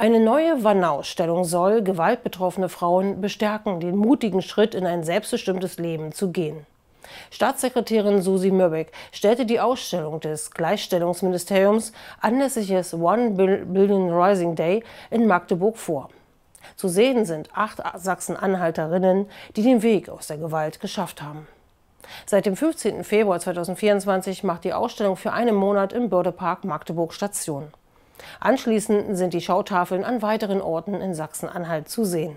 Eine neue Wanne-Ausstellung soll gewaltbetroffene Frauen bestärken, den mutigen Schritt in ein selbstbestimmtes Leben zu gehen. Staatssekretärin Susi Mürbeck stellte die Ausstellung des Gleichstellungsministeriums anlässlich des One Billion Rising Day in Magdeburg vor. Zu sehen sind acht Sachsen-Anhalterinnen, die den Weg aus der Gewalt geschafft haben. Seit dem 15. Februar 2024 macht die Ausstellung für einen Monat im Bördepark Magdeburg Station. Anschließend sind die Schautafeln an weiteren Orten in Sachsen-Anhalt zu sehen.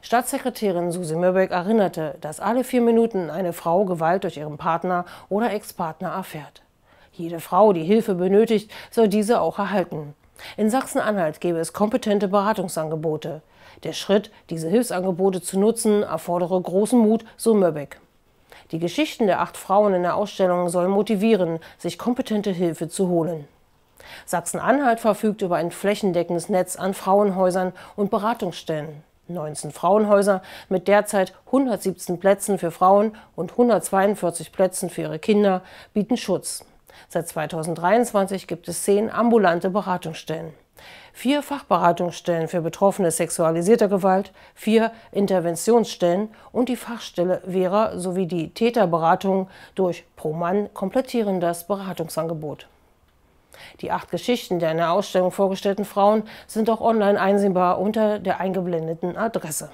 Staatssekretärin Susi Möbeck erinnerte, dass alle vier Minuten eine Frau Gewalt durch ihren Partner oder Ex-Partner erfährt. Jede Frau, die Hilfe benötigt, soll diese auch erhalten. In Sachsen-Anhalt gäbe es kompetente Beratungsangebote. Der Schritt, diese Hilfsangebote zu nutzen, erfordere großen Mut, so Möbeck. Die Geschichten der acht Frauen in der Ausstellung sollen motivieren, sich kompetente Hilfe zu holen. Sachsen-Anhalt verfügt über ein flächendeckendes Netz an Frauenhäusern und Beratungsstellen. 19 Frauenhäuser mit derzeit 117 Plätzen für Frauen und 142 Plätzen für ihre Kinder bieten Schutz. Seit 2023 gibt es zehn ambulante Beratungsstellen. Vier Fachberatungsstellen für Betroffene sexualisierter Gewalt, vier Interventionsstellen und die Fachstelle Vera sowie die Täterberatung durch Pro Mann komplettieren das Beratungsangebot. Die acht Geschichten der in der Ausstellung vorgestellten Frauen sind auch online einsehbar unter der eingeblendeten Adresse.